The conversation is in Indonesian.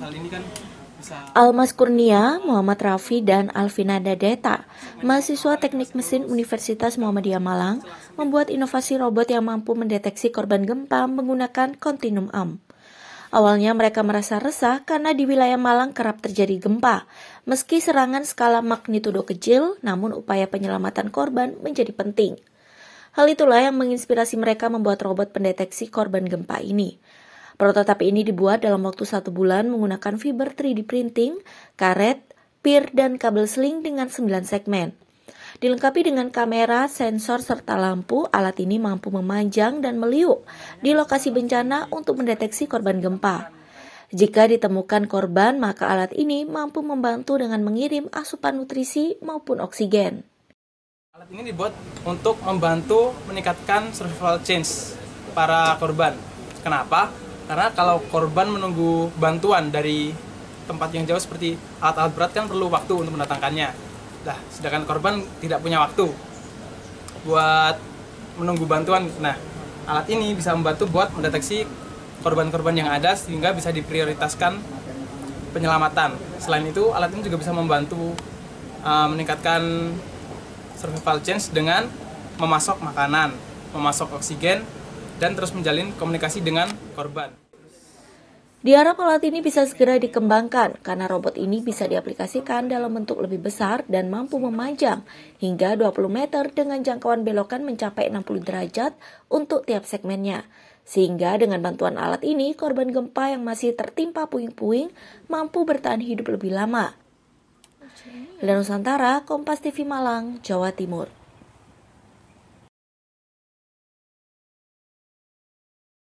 futsal ini kan Almas Kurnia, Muhammad Rafi dan Alvina Dadeta, mahasiswa teknik mesin Universitas Muhammadiyah Malang, membuat inovasi robot yang mampu mendeteksi korban gempa menggunakan kontinum am. Awalnya mereka merasa resah karena di wilayah Malang kerap terjadi gempa. Meski serangan skala magnitudo kecil, namun upaya penyelamatan korban menjadi penting. Hal itulah yang menginspirasi mereka membuat robot pendeteksi korban gempa ini. Prototipe ini dibuat dalam waktu satu bulan menggunakan fiber 3D printing, karet, pir, dan kabel sling dengan 9 segmen. Dilengkapi dengan kamera, sensor, serta lampu, alat ini mampu memanjang dan meliuk di lokasi bencana untuk mendeteksi korban gempa. Jika ditemukan korban, maka alat ini mampu membantu dengan mengirim asupan nutrisi maupun oksigen. Alat ini dibuat untuk membantu meningkatkan survival chance para korban. Kenapa? Karena kalau korban menunggu bantuan dari tempat yang jauh seperti alat-alat berat kan perlu waktu untuk mendatangkannya. Nah, sedangkan korban tidak punya waktu buat menunggu bantuan. Nah, alat ini bisa membantu buat mendeteksi korban-korban yang ada sehingga bisa diprioritaskan penyelamatan. Selain itu, alat ini juga bisa membantu uh, meningkatkan survival chance dengan memasok makanan, memasok oksigen, dan terus menjalin komunikasi dengan korban. Diharap alat ini bisa segera dikembangkan karena robot ini bisa diaplikasikan dalam bentuk lebih besar dan mampu memanjang hingga 20 meter dengan jangkauan belokan mencapai 60 derajat untuk tiap segmennya. Sehingga dengan bantuan alat ini, korban gempa yang masih tertimpa puing-puing mampu bertahan hidup lebih lama. Lenosantara, Kompas TV Malang, Jawa Timur.